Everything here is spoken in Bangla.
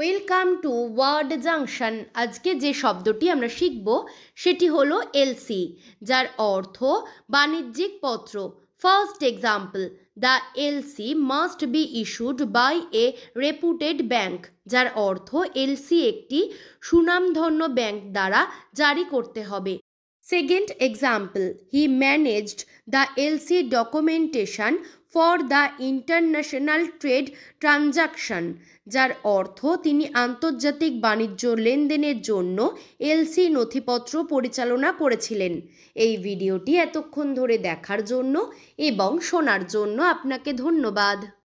ওয়েলকাম টু ওয়ার্ড জাংশন আজকে যে শব্দটি আমরা শিখব সেটি হলো এলসি যার অর্থ বাণিজ্যিক পত্র first example the LC must be issued by a reputed bank যার অর্থ এলসি একটি সুনামধন্য ব্যাংক দ্বারা জারি করতে হবে second example he managed the LC documentation for the international trade transaction যার অর্থ তিনি আন্তর্জাতিক বাণিজ্য লেনদেনের জন্য এলসি নথিপত্র পরিচালনা করেছিলেন এই ভিডিওটি এতক্ষণ ধরে দেখার জন্য এবং শোনার জন্য আপনাকে ধন্যবাদ